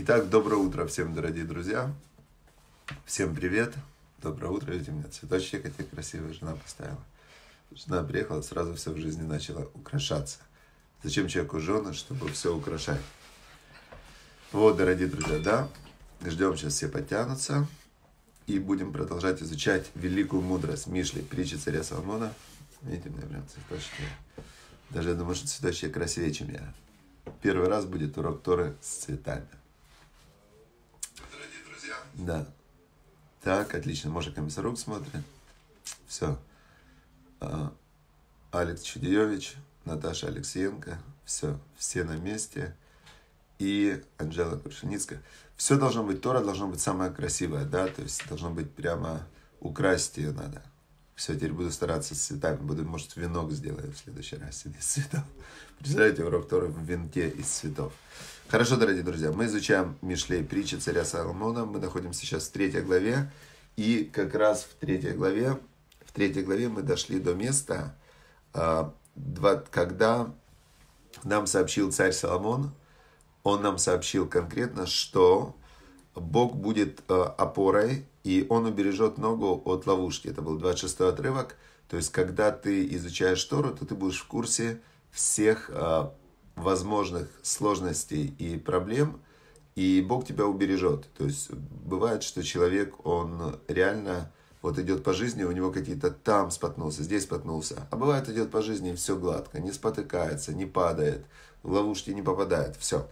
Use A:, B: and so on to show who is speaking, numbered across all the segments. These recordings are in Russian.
A: Итак, доброе утро всем, дорогие друзья. Всем привет. Доброе утро, видите, меня цветочки какие красивые жена поставила. Жена приехала, сразу все в жизни начала украшаться. Зачем человеку жены, чтобы все украшать? Вот, дорогие друзья, да, ждем, сейчас все подтянутся. И будем продолжать изучать великую мудрость Мишли, притчи царя Соломона. Видите, у меня прям цветочки. Даже я думаю, что цветочки красивее, чем я. Первый раз будет урок Торы с цветами. Да. Так, отлично. Может, Комиссарук смотрит. Все. А, Алекс Чудеевич, Наташа Алексеенко. Все. Все на месте. И Анжела Крушеницкая. Все должно быть, Тора должно быть самое красивое, да, то есть должно быть прямо украсть ее надо. Все, теперь буду стараться с цветами. Буду, может, венок сделаю в следующий раз из цветов. Представляете, урок Торы в венке из цветов. Хорошо, дорогие друзья, мы изучаем Мишлей притчи царя Соломона. Мы находимся сейчас в третьей главе. И как раз в третьей главе, в третьей главе мы дошли до места, а, когда нам сообщил царь Соломон, он нам сообщил конкретно, что Бог будет а, опорой, и он убережет ногу от ловушки. Это был 26 отрывок. То есть, когда ты изучаешь Тору, то ты будешь в курсе всех а, возможных сложностей и проблем, и Бог тебя убережет. То есть бывает, что человек, он реально вот идет по жизни, у него какие-то там споткнулся, здесь споткнулся. А бывает, идет по жизни, все гладко, не спотыкается, не падает, в ловушки не попадает, все.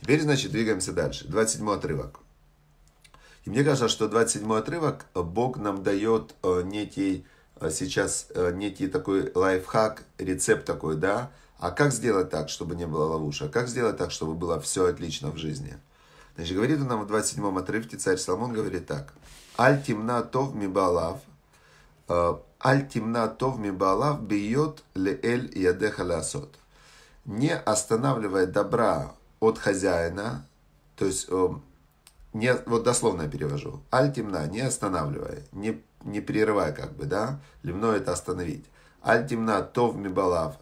A: Теперь, значит, двигаемся дальше. 27 отрывок. И мне кажется, что 27 отрывок Бог нам дает э, некий э, сейчас э, некий такой лайфхак, рецепт такой, да, а как сделать так, чтобы не было ловушек? А как сделать так, чтобы было все отлично в жизни? Значит, говорит он нам в 27-м отрывке, царь Соломон говорит так. Аль тимна тов мибалав, э, аль тимна тов мибалав бьет ле эль ядеха ласот. Не останавливая добра от хозяина, то есть, э, не, вот дословно я перевожу, аль тимна, не останавливая, не, не прерывая как бы, да, левно это остановить. Аль тимна тов мибалав,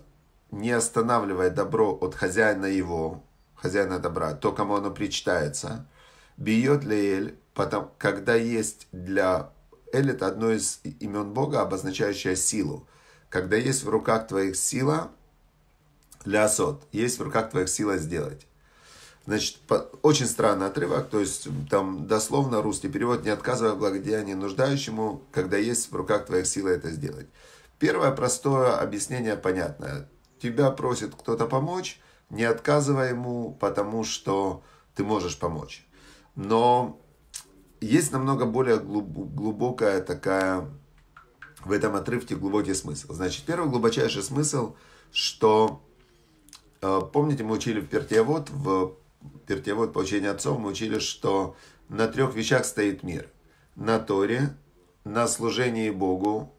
A: не останавливая добро от хозяина его, хозяина добра, то, кому оно причитается, бьет ли эль, потом, когда есть для эль, это одно из имен Бога, обозначающее силу. Когда есть в руках твоих сила, лясот, есть в руках твоих сила сделать. Значит, по, очень странный отрывок, то есть там дословно русский перевод «Не отказывая благодеяние нуждающему, когда есть в руках твоих сила это сделать». Первое простое объяснение понятное тебя просит кто-то помочь, не отказывай ему, потому что ты можешь помочь. Но есть намного более глубокая такая в этом отрывке глубокий смысл. Значит, первый глубочайший смысл, что э, помните, мы учили в Пертиавод, в Пертиавод по учению отцов, мы учили, что на трех вещах стоит мир. На Торе, на служении Богу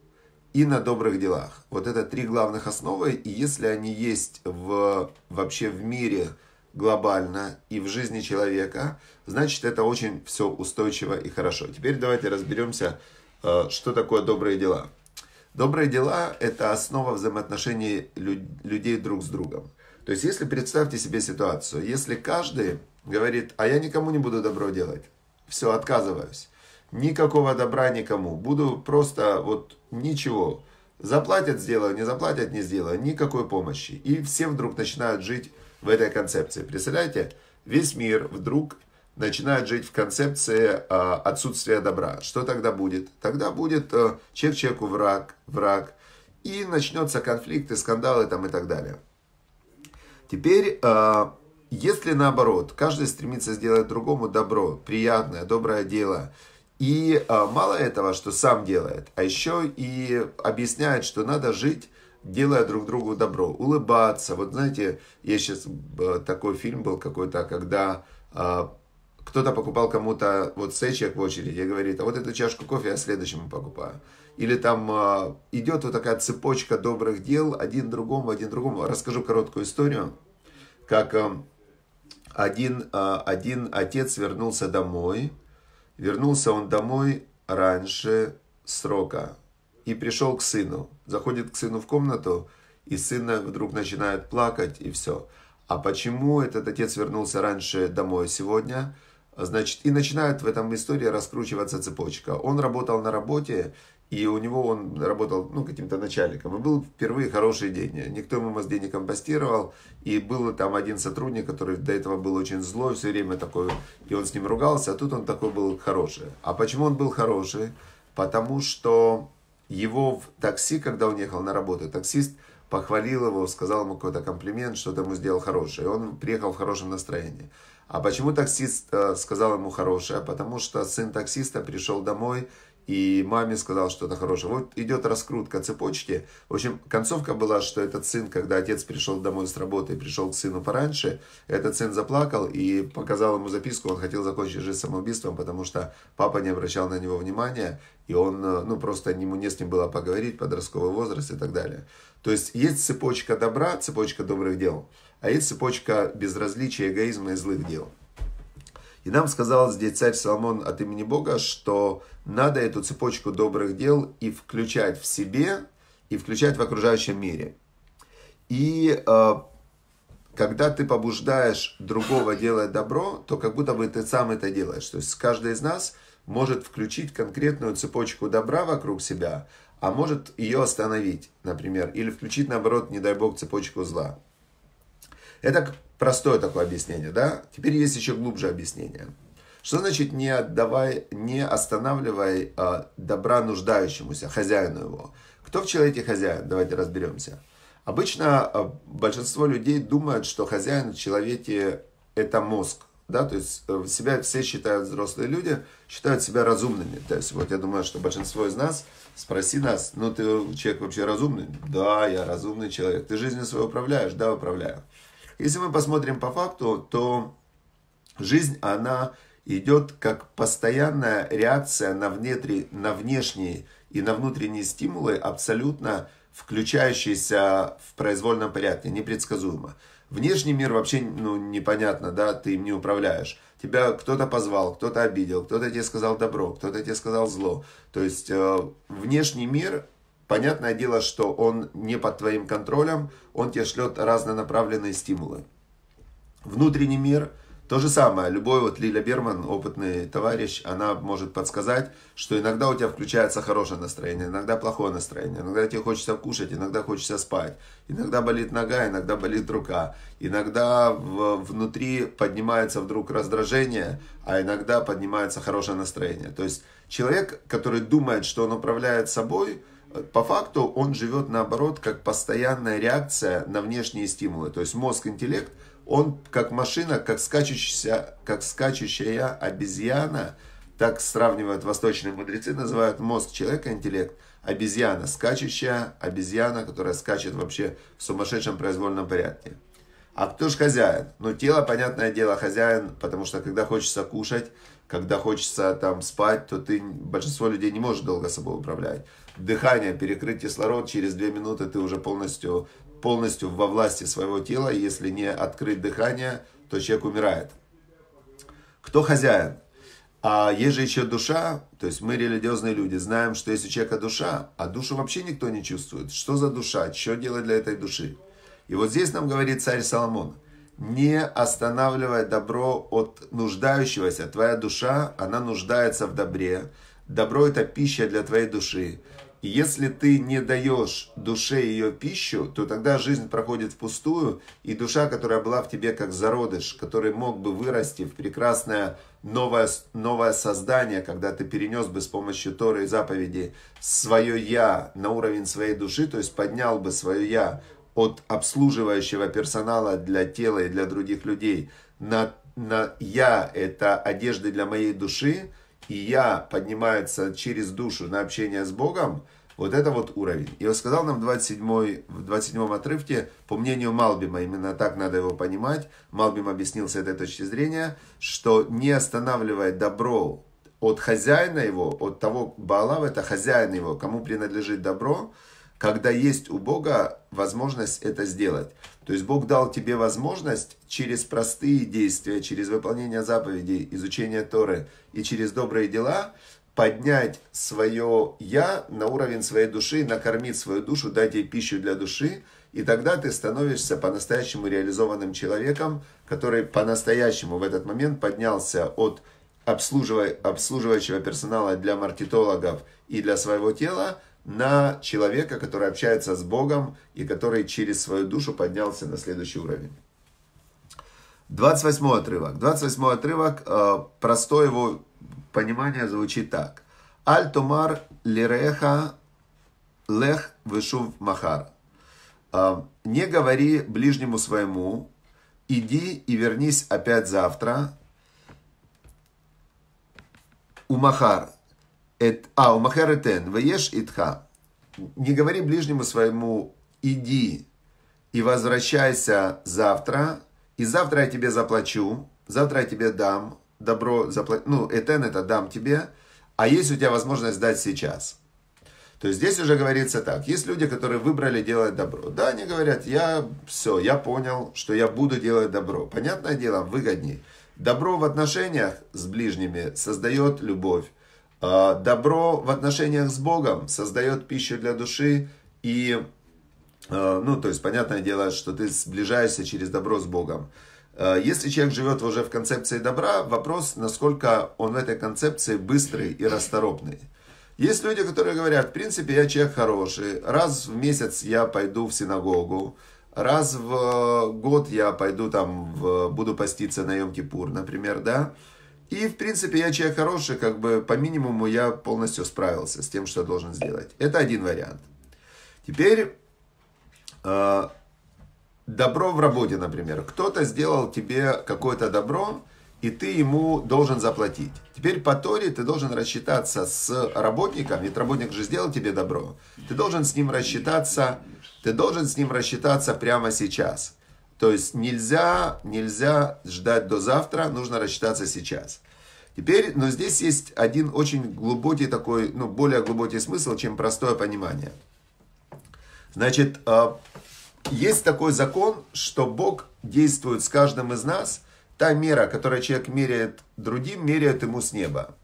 A: и на добрых делах. Вот это три главных основы, и если они есть в, вообще в мире глобально и в жизни человека, значит это очень все устойчиво и хорошо. Теперь давайте разберемся, э, что такое добрые дела. Добрые дела – это основа взаимоотношений людей друг с другом. То есть, если представьте себе ситуацию, если каждый говорит, а я никому не буду добро делать, все, отказываюсь, никакого добра никому. Буду просто вот ничего. Заплатят – сделаю, не заплатят – не сделаю. Никакой помощи. И все вдруг начинают жить в этой концепции. Представляете? Весь мир вдруг начинает жить в концепции э, отсутствия добра. Что тогда будет? Тогда будет э, человек человеку враг, враг. И начнется конфликты, скандалы там и так далее. Теперь, э, если наоборот, каждый стремится сделать другому добро, приятное, доброе дело – и а, мало этого, что сам делает, а еще и объясняет, что надо жить, делая друг другу добро, улыбаться. Вот знаете, есть сейчас такой фильм был какой-то, когда а, кто-то покупал кому-то вот сечек в очереди и говорит, а вот эту чашку кофе я следующему покупаю. Или там а, идет вот такая цепочка добрых дел, один другому, один другому. Расскажу короткую историю, как один, один отец вернулся домой, Вернулся он домой раньше срока и пришел к сыну. Заходит к сыну в комнату, и сын вдруг начинает плакать, и все. А почему этот отец вернулся раньше домой сегодня? Значит, и начинает в этом истории раскручиваться цепочка. Он работал на работе, и у него он работал, ну, каким-то начальником. И был впервые хороший день. Никто ему мозги не компостировал. И был там один сотрудник, который до этого был очень злой, все время такой. И он с ним ругался, а тут он такой был хороший. А почему он был хороший? Потому что его в такси, когда он ехал на работу, таксист похвалил его, сказал ему какой-то комплимент, что-то ему сделал хорошее. И он приехал в хорошем настроении. А почему таксист э, сказал ему хорошее? Потому что сын таксиста пришел домой и маме сказал что-то хорошее. Вот идет раскрутка цепочки. В общем, концовка была, что этот сын, когда отец пришел домой с работы и пришел к сыну пораньше, этот сын заплакал и показал ему записку, он хотел закончить жизнь самоубийством, потому что папа не обращал на него внимания, и он, э, ну, просто ему не с ним было поговорить, подростковый возраст и так далее. То есть есть цепочка добра, цепочка добрых дел, а есть цепочка безразличия, эгоизма и злых дел. И нам сказал здесь царь Соломон от имени Бога, что надо эту цепочку добрых дел и включать в себе, и включать в окружающем мире. И э, когда ты побуждаешь другого делать добро, то как будто бы ты сам это делаешь. То есть каждый из нас может включить конкретную цепочку добра вокруг себя, а может ее остановить, например, или включить, наоборот, не дай бог, цепочку зла. Это Простое такое объяснение, да? Теперь есть еще глубже объяснение. Что значит не отдавай, не останавливай э, добра нуждающемуся, хозяину его? Кто в человеке хозяин? Давайте разберемся. Обычно э, большинство людей думают, что хозяин в человеке это мозг, да, то есть э, себя все считают взрослые люди, считают себя разумными. То есть вот я думаю, что большинство из нас спроси нас, ну ты человек вообще разумный? Да, я разумный человек. Ты жизнью свою управляешь? Да, управляю. Если мы посмотрим по факту, то жизнь, она идет как постоянная реакция на, внетри, на внешние и на внутренние стимулы, абсолютно включающиеся в произвольном порядке, непредсказуемо. Внешний мир вообще ну, непонятно, да, ты им не управляешь. Тебя кто-то позвал, кто-то обидел, кто-то тебе сказал добро, кто-то тебе сказал зло. То есть э, внешний мир Понятное дело, что он не под твоим контролем, он тебе шлет разнонаправленные стимулы. Внутренний мир – то же самое. Любой вот Лиля Берман, опытный товарищ, она может подсказать, что иногда у тебя включается хорошее настроение, иногда плохое настроение, иногда тебе хочется кушать, иногда хочется спать, иногда болит нога, иногда болит рука, иногда внутри поднимается вдруг раздражение, а иногда поднимается хорошее настроение. То есть человек, который думает, что он управляет собой – по факту он живет наоборот как постоянная реакция на внешние стимулы. То есть мозг-интеллект, он как машина, как скачущая, как скачущая обезьяна, так сравнивают восточные мудрецы, называют мозг человека интеллект обезьяна, скачущая обезьяна, которая скачет вообще в сумасшедшем произвольном порядке. А кто же хозяин? Ну, тело, понятное дело, хозяин, потому что когда хочется кушать, когда хочется там спать, то ты, большинство людей не может долго собой управлять дыхание, перекрыть кислород, через 2 минуты ты уже полностью, полностью во власти своего тела, если не открыть дыхание, то человек умирает. Кто хозяин? А есть же еще душа, то есть мы религиозные люди, знаем, что есть у человека душа, а душу вообще никто не чувствует. Что за душа? Что делать для этой души? И вот здесь нам говорит царь Соломон, не останавливая добро от нуждающегося. Твоя душа, она нуждается в добре. Добро – это пища для твоей души. Если ты не даешь душе ее пищу, то тогда жизнь проходит впустую, и душа, которая была в тебе как зародыш, который мог бы вырасти в прекрасное новое, новое создание, когда ты перенес бы с помощью Торы и заповеди свое «я» на уровень своей души, то есть поднял бы свое «я» от обслуживающего персонала для тела и для других людей на, на «я» — это одежды для моей души, и я поднимается через душу на общение с Богом, вот это вот уровень. И он сказал нам в 27, в 27 отрывке, по мнению Малбима, именно так надо его понимать, Малбим объяснил с этой точки зрения, что не останавливает добро от хозяина его, от того Баалава, это хозяин его, кому принадлежит добро, когда есть у Бога возможность это сделать. То есть Бог дал тебе возможность через простые действия, через выполнение заповедей, изучение Торы и через добрые дела поднять свое «я» на уровень своей души, накормить свою душу, дать ей пищу для души, и тогда ты становишься по-настоящему реализованным человеком, который по-настоящему в этот момент поднялся от обслуживающего персонала для маркетологов и для своего тела на человека, который общается с Богом и который через свою душу поднялся на следующий уровень. 28 отрывок. 28 отрывок, э, простой его понимание звучит так. Аль-Тумар лиреха лех вышув махар. А, Не говори ближнему своему, иди и вернись опять завтра. Умахар. Эт, а, у махар этен, веешь итха. Не говори ближнему своему, иди и возвращайся завтра, и завтра я тебе заплачу, завтра я тебе дам, добро заплатить, ну, Этен это дам тебе, а есть у тебя возможность дать сейчас. То есть здесь уже говорится так, есть люди, которые выбрали делать добро. Да, они говорят, я все, я понял, что я буду делать добро. Понятное дело, выгоднее. Добро в отношениях с ближними создает любовь. А добро в отношениях с Богом создает пищу для души и а, ну, то есть, понятное дело, что ты сближаешься через добро с Богом. Э, если человек живет уже в концепции добра, вопрос, насколько он в этой концепции быстрый и расторопный. Есть люди, которые говорят, в принципе, я человек хороший, раз в месяц я пойду в синагогу, раз в э, год я пойду там, в, буду поститься на Йом-Кипур, например, да, и, в принципе, я человек хороший, как бы по минимуму я полностью справился с тем, что я должен сделать. Это один вариант. Теперь э, добро в работе, например. Кто-то сделал тебе какое-то добро, и ты ему должен заплатить. Теперь по Торе ты должен рассчитаться с работником, ведь работник же сделал тебе добро. Ты должен с ним рассчитаться, ты должен с ним рассчитаться прямо сейчас. То есть нельзя, нельзя ждать до завтра, нужно рассчитаться сейчас. Теперь, но здесь есть один очень глубокий такой, ну, более глубокий смысл, чем простое понимание. Значит, а, есть такой закон, что Бог действует с каждым из нас. Та мера, которую человек меряет другим, меряет ему с неба.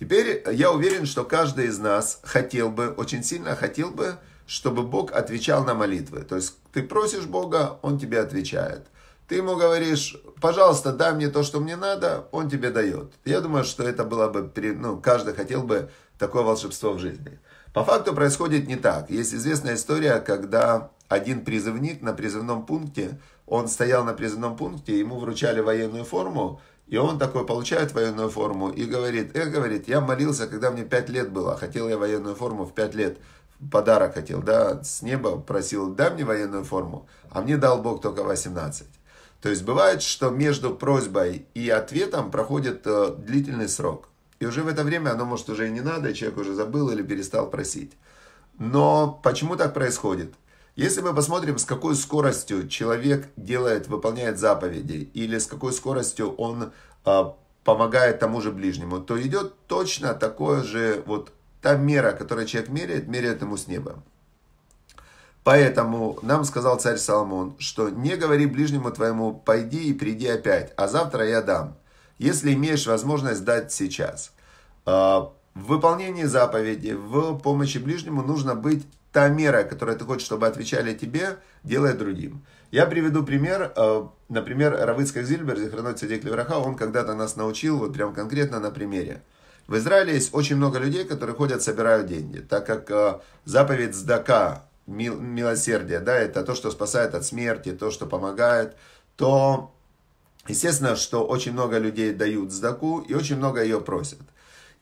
A: Теперь я уверен, что каждый из нас хотел бы, очень сильно хотел бы, чтобы Бог отвечал на молитвы. То есть ты просишь Бога, Он тебе отвечает. Ты ему говоришь, пожалуйста, дай мне то, что мне надо, он тебе дает. Я думаю, что это было бы, ну, каждый хотел бы такое волшебство в жизни. По факту происходит не так. Есть известная история, когда один призывник на призывном пункте, он стоял на призывном пункте, ему вручали военную форму, и он такой получает военную форму и говорит, э, говорит, я молился, когда мне пять лет было, хотел я военную форму в пять лет, подарок хотел, да, с неба просил, дай мне военную форму, а мне дал Бог только 18. То есть бывает, что между просьбой и ответом проходит э, длительный срок. И уже в это время оно может уже и не надо, человек уже забыл или перестал просить. Но почему так происходит? Если мы посмотрим, с какой скоростью человек делает, выполняет заповеди, или с какой скоростью он а, помогает тому же ближнему, то идет точно такое же, вот та мера, которую человек меряет, меряет ему с неба. Поэтому нам сказал царь Соломон, что не говори ближнему твоему, пойди и приди опять, а завтра я дам, если имеешь возможность дать сейчас. А, в выполнении заповеди, в помощи ближнему нужно быть та мера, которую ты хочешь, чтобы отвечали тебе, делай другим. Я приведу пример. Э, например, Равыцкак Зильбер, Зихраной Цедек Левраха, он когда-то нас научил, вот прям конкретно на примере. В Израиле есть очень много людей, которые ходят, собирают деньги, так как э, заповедь сдака, мил, милосердие, да, это то, что спасает от смерти, то, что помогает, то, естественно, что очень много людей дают сдаку и очень много ее просят.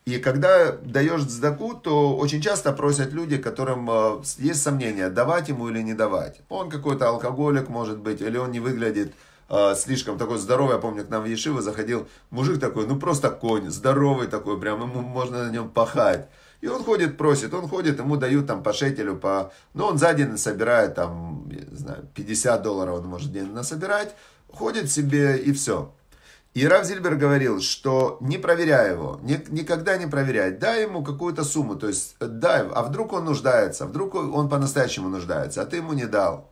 A: И когда даешь дздаку, то очень часто просят люди, которым э, есть сомнения, давать ему или не давать. Он какой-то алкоголик, может быть, или он не выглядит э, слишком такой здоровый. Я помню, к нам в Ешиву заходил мужик такой, ну просто конь, здоровый такой, прям ему можно на нем пахать. И он ходит, просит, он ходит, ему дают там по шекелю, по... Ну, он за день собирает там, не знаю, 50 долларов он может день насобирать, ходит себе и все. И Рав Зильбер говорил, что не проверяй его, ни, никогда не проверяй, дай ему какую-то сумму, то есть дай, а вдруг он нуждается, вдруг он по-настоящему нуждается, а ты ему не дал.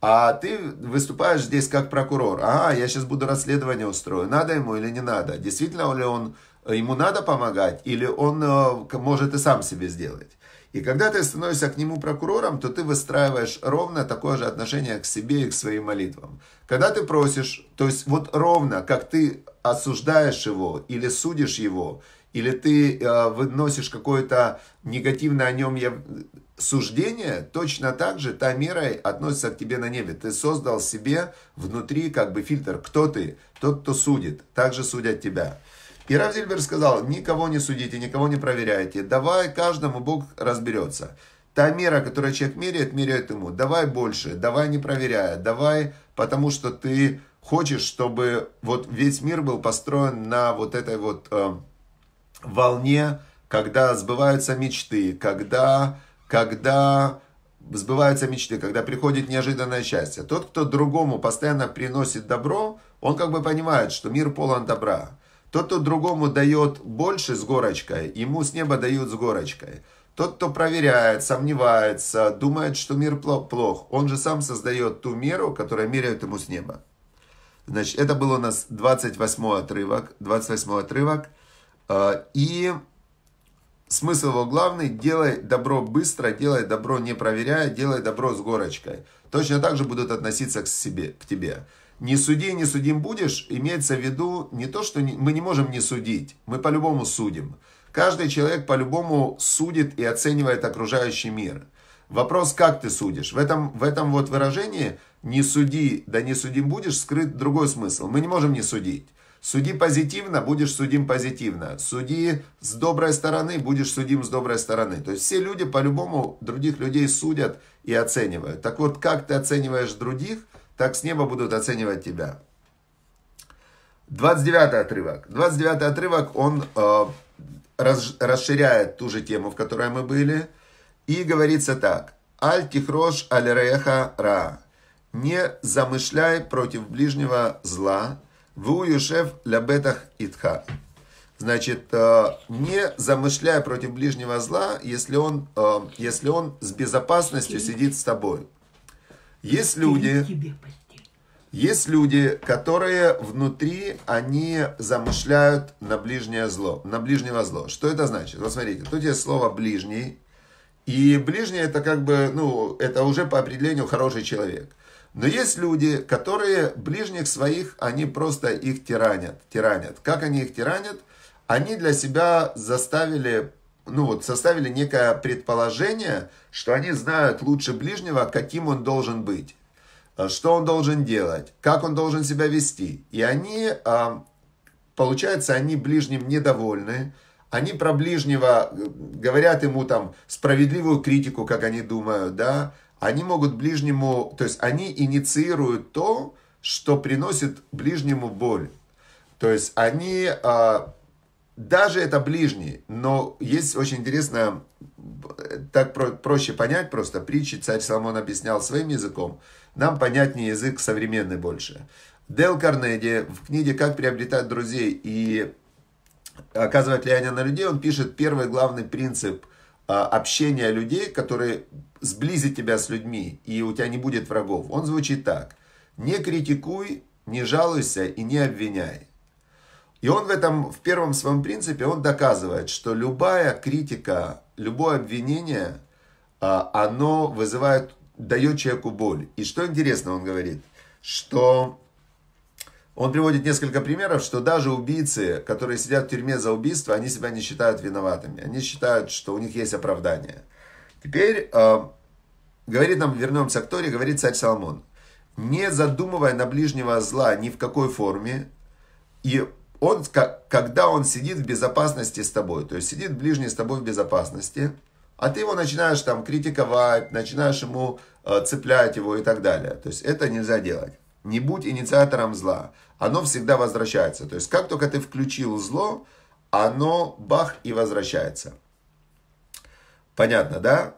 A: А ты выступаешь здесь как прокурор. Ага, я сейчас буду расследование устрою, надо ему или не надо. Действительно ли он, ему надо помогать, или он э, может и сам себе сделать. И когда ты становишься к нему прокурором, то ты выстраиваешь ровно такое же отношение к себе и к своим молитвам. Когда ты просишь, то есть вот ровно, как ты осуждаешь его или судишь его, или ты э, выносишь какое-то негативное о нем я... суждение, точно так же та мера относится к тебе на небе. Ты создал себе внутри как бы фильтр, кто ты, тот, кто судит, также судят тебя. И Рав Зильбер сказал, никого не судите, никого не проверяйте. Давай каждому Бог разберется. Та мера, которую человек меряет, меряет ему. Давай больше, давай не проверяя, давай потому что ты хочешь, чтобы вот весь мир был построен на вот этой вот э, волне, когда сбываются мечты, когда, когда сбываются мечты, когда приходит неожиданное счастье. Тот, кто другому постоянно приносит добро, он как бы понимает, что мир полон добра. Тот, кто другому дает больше с горочкой, ему с неба дают с горочкой. Тот, кто проверяет, сомневается, думает, что мир плох, он же сам создает ту меру, которая меряет ему с неба. Значит, это был у нас 28 отрывок. 28 отрывок. А, и смысл его главный – делай добро быстро, делай добро не проверяя, делай добро с горочкой. Точно так же будут относиться к себе, к тебе. «Не суди, не судим будешь» имеется в виду не то, что мы не можем не судить, мы по-любому судим. Каждый человек по-любому судит и оценивает окружающий мир. Вопрос, как ты судишь? В этом, в этом вот выражении «не суди, да не судим будешь» скрыт другой смысл. Мы не можем не судить. Суди позитивно, будешь судим позитивно. Суди с доброй стороны, будешь судим с доброй стороны. То есть все люди по-любому других людей судят и оценивают. Так вот, как ты оцениваешь других – так с неба будут оценивать тебя. 29 отрывок. 29 отрывок, он э, раз, расширяет ту же тему, в которой мы были, и говорится так. «Аль тихрош аль реха ра». «Не замышляй против ближнего зла». «Ву юшев ля бетах итха». Значит, э, не замышляй против ближнего зла, если он, э, если он с безопасностью сидит с тобой.
B: Есть люди,
A: есть люди, которые внутри, они замышляют на ближнее зло, на ближнего зло. Что это значит? Вот смотрите, тут есть слово «ближний», и ближний это как бы, ну, это уже по определению хороший человек. Но есть люди, которые ближних своих, они просто их тиранят, тиранят. Как они их тиранят? Они для себя заставили ну вот, составили некое предположение, что они знают лучше ближнего, каким он должен быть, э, что он должен делать, как он должен себя вести. И они, а, получается, они ближним недовольны, они про ближнего э, говорят ему там справедливую критику, как они думают, да, они могут ближнему, то есть они инициируют то, что приносит ближнему боль. То есть они а, даже это ближний, но есть очень интересно, так про, проще понять просто, притчи царь Соломон объяснял своим языком, нам понятнее язык современный больше. Дел Карнеди в книге «Как приобретать друзей и оказывать влияние на людей» он пишет первый главный принцип а, общения людей, который сблизит тебя с людьми, и у тебя не будет врагов. Он звучит так. «Не критикуй, не жалуйся и не обвиняй». И он в этом, в первом своем принципе, он доказывает, что любая критика, любое обвинение, а, оно вызывает, дает человеку боль. И что интересно, он говорит, что он приводит несколько примеров, что даже убийцы, которые сидят в тюрьме за убийство, они себя не считают виноватыми. Они считают, что у них есть оправдание. Теперь, а, говорит нам, вернемся к Торе, говорит царь Соломон. Не задумывая на ближнего зла ни в какой форме, и он, когда он сидит в безопасности с тобой, то есть сидит ближний с тобой в безопасности, а ты его начинаешь там критиковать, начинаешь ему э, цеплять его и так далее. То есть это нельзя делать. Не будь инициатором зла. Оно всегда возвращается. То есть как только ты включил зло, оно бах и возвращается. Понятно, да?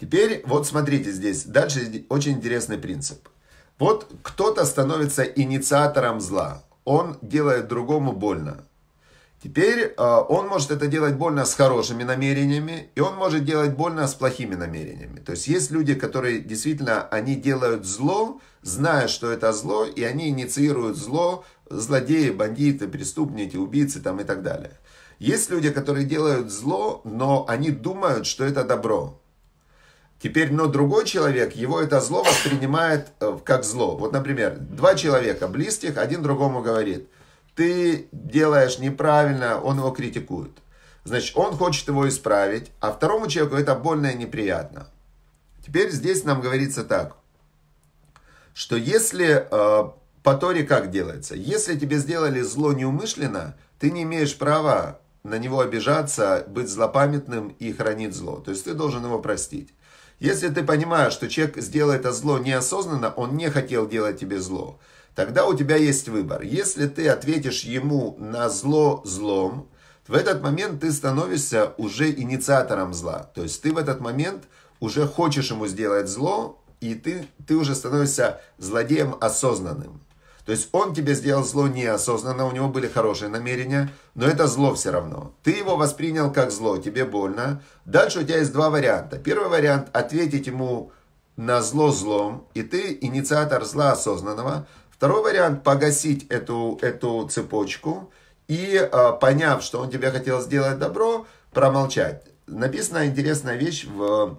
A: Теперь вот смотрите здесь. Дальше очень интересный принцип. Вот кто-то становится инициатором зла он делает другому больно. Теперь а, он может это делать больно с хорошими намерениями, и он может делать больно с плохими намерениями. То есть есть люди, которые действительно, они делают зло, зная, что это зло, и они инициируют зло, злодеи, бандиты, преступники, убийцы там и так далее. Есть люди, которые делают зло, но они думают, что это добро. Теперь, но другой человек, его это зло воспринимает э, как зло. Вот, например, два человека близких, один другому говорит, ты делаешь неправильно, он его критикует. Значит, он хочет его исправить, а второму человеку это больно и неприятно. Теперь здесь нам говорится так, что если э, по Торе как делается? Если тебе сделали зло неумышленно, ты не имеешь права на него обижаться, быть злопамятным и хранить зло. То есть ты должен его простить. Если ты понимаешь, что человек сделал это зло неосознанно, он не хотел делать тебе зло, тогда у тебя есть выбор. Если ты ответишь ему на зло злом, в этот момент ты становишься уже инициатором зла. То есть ты в этот момент уже хочешь ему сделать зло, и ты, ты уже становишься злодеем осознанным. То есть он тебе сделал зло неосознанно, у него были хорошие намерения, но это зло все равно. Ты его воспринял как зло, тебе больно. Дальше у тебя есть два варианта. Первый вариант – ответить ему на зло злом, и ты инициатор зла осознанного. Второй вариант – погасить эту, эту цепочку и, э, поняв, что он тебе хотел сделать добро, промолчать. Написана интересная вещь в э,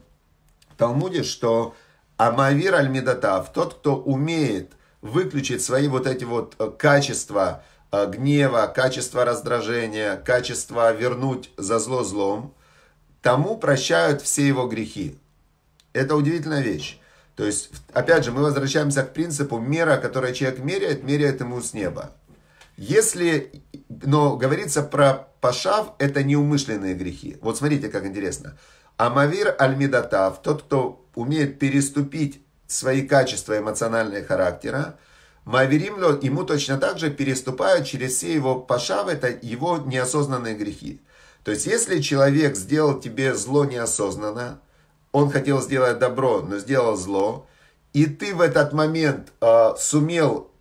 A: Талмуде, что «Амавир аль-Медатав» – тот, кто умеет – выключить свои вот эти вот э, качества э, гнева, качества раздражения, качества вернуть за зло злом, тому прощают все его грехи. Это удивительная вещь. То есть, опять же, мы возвращаемся к принципу мера, который человек меряет, меряет ему с неба. Если, но говорится про пашав, это неумышленные грехи. Вот смотрите, как интересно. Амавир аль-Медатав, тот, кто умеет переступить свои качества эмоциональные характера, Маверим ему точно так же переступают через все его пашав, это его неосознанные грехи. То есть, если человек сделал тебе зло неосознанно, он хотел сделать добро, но сделал зло, и ты в этот момент э, сумел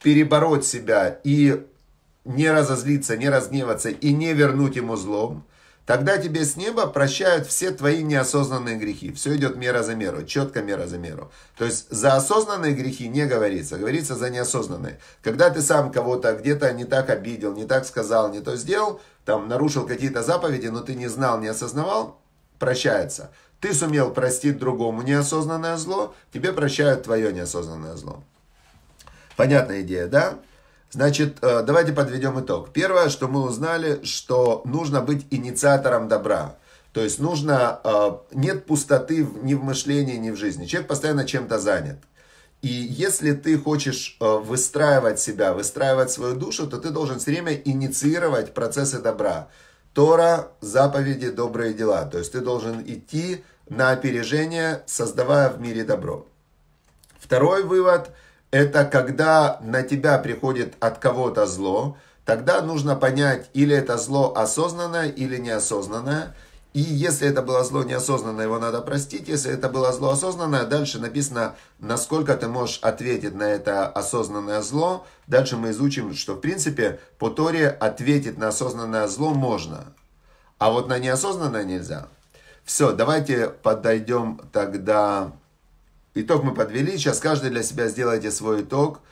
A: перебороть себя и не разозлиться, не разгневаться и не вернуть ему злом, Тогда тебе с неба прощают все твои неосознанные грехи. Все идет мера за меру, четко мера за меру. То есть за осознанные грехи не говорится, говорится за неосознанные. Когда ты сам кого-то где-то не так обидел, не так сказал, не то сделал, там нарушил какие-то заповеди, но ты не знал, не осознавал, прощается. Ты сумел простить другому неосознанное зло, тебе прощают твое неосознанное зло. Понятная идея, да? Значит, э, давайте подведем итог. Первое, что мы узнали, что нужно быть инициатором добра. То есть нужно, э, нет пустоты ни в мышлении, ни в жизни. Человек постоянно чем-то занят. И если ты хочешь э, выстраивать себя, выстраивать свою душу, то ты должен все время инициировать процессы добра. Тора, заповеди, добрые дела. То есть ты должен идти на опережение, создавая в мире добро. Второй вывод – это когда на тебя приходит от кого-то зло, тогда нужно понять, или это зло осознанное или неосознанное. И если это было зло неосознанное, его надо простить. Если это было зло осознанное, дальше написано, насколько ты можешь ответить на это осознанное зло. Дальше мы изучим, что в принципе по Торе ответить на осознанное зло можно. А вот на неосознанное нельзя. Все, давайте подойдем тогда Итог мы подвели, сейчас каждый для себя сделайте свой итог –